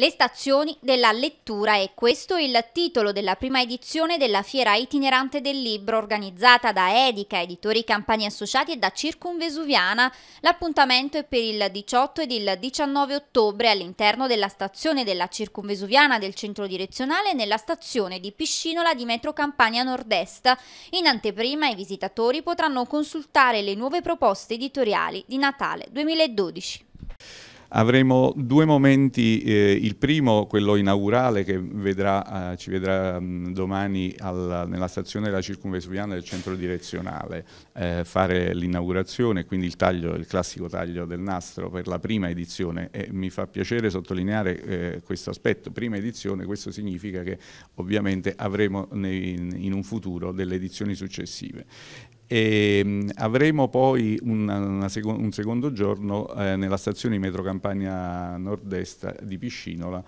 Le stazioni della lettura è questo il titolo della prima edizione della fiera itinerante del libro organizzata da Edica, editori Campani Associati e da Circumvesuviana. L'appuntamento è per il 18 ed il 19 ottobre all'interno della stazione della Circumvesuviana del centro direzionale nella stazione di Piscinola di Metro Campania Nord-Est. In anteprima i visitatori potranno consultare le nuove proposte editoriali di Natale 2012. Avremo due momenti, eh, il primo, quello inaugurale che vedrà, eh, ci vedrà mh, mm, domani alla, nella stazione della Circumvesuviana del centro direzionale eh, fare l'inaugurazione, quindi il, taglio, il, classico taglio del nastro per la prima edizione e mi fa piacere sottolineare eh, questo aspetto, prima edizione, questo significa che ovviamente avremo nei, in un futuro delle edizioni successive. E ehm, avremo poi una, una seco un secondo giorno eh, nella stazione di metro Campania Nord-Est di Piscinola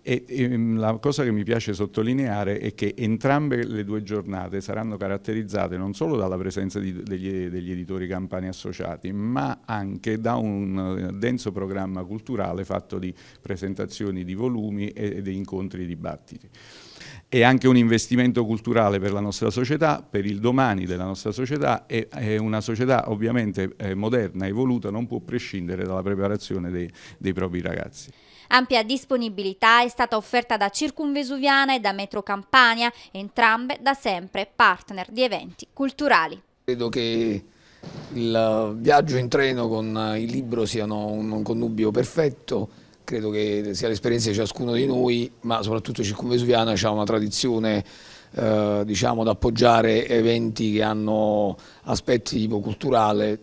e, e, ehm, la cosa che mi piace sottolineare è che entrambe le due giornate saranno caratterizzate non solo dalla presenza di, degli, degli, editori campani associati, ma anche da un denso programma culturale fatto di presentazioni di volumi e, e di incontri e dibattiti è anche un investimento culturale per la nostra società, per il domani della nostra società e eh, una società ovviamente eh, moderna, evoluta, non può prescindere dalla preparazione dei, dei propri ragazzi. Ampia disponibilità è stata offerta da Circumvesuviana e da Metro Campania, entrambe da sempre partner di eventi culturali. Credo che il viaggio in treno con il libro siano un connubio perfetto credo che sia l'esperienza di ciascuno di noi, ma soprattutto Circum Vesuviana ha una tradizione eh, diciamo, ad appoggiare eventi che hanno aspetti tipo culturale,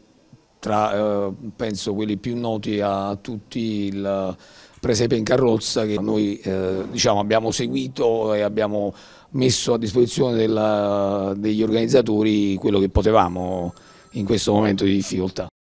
tra eh, penso quelli più noti a tutti il presepe in carrozza che noi eh, diciamo, abbiamo seguito e abbiamo messo a disposizione della, degli organizzatori quello che potevamo in questo momento di difficoltà.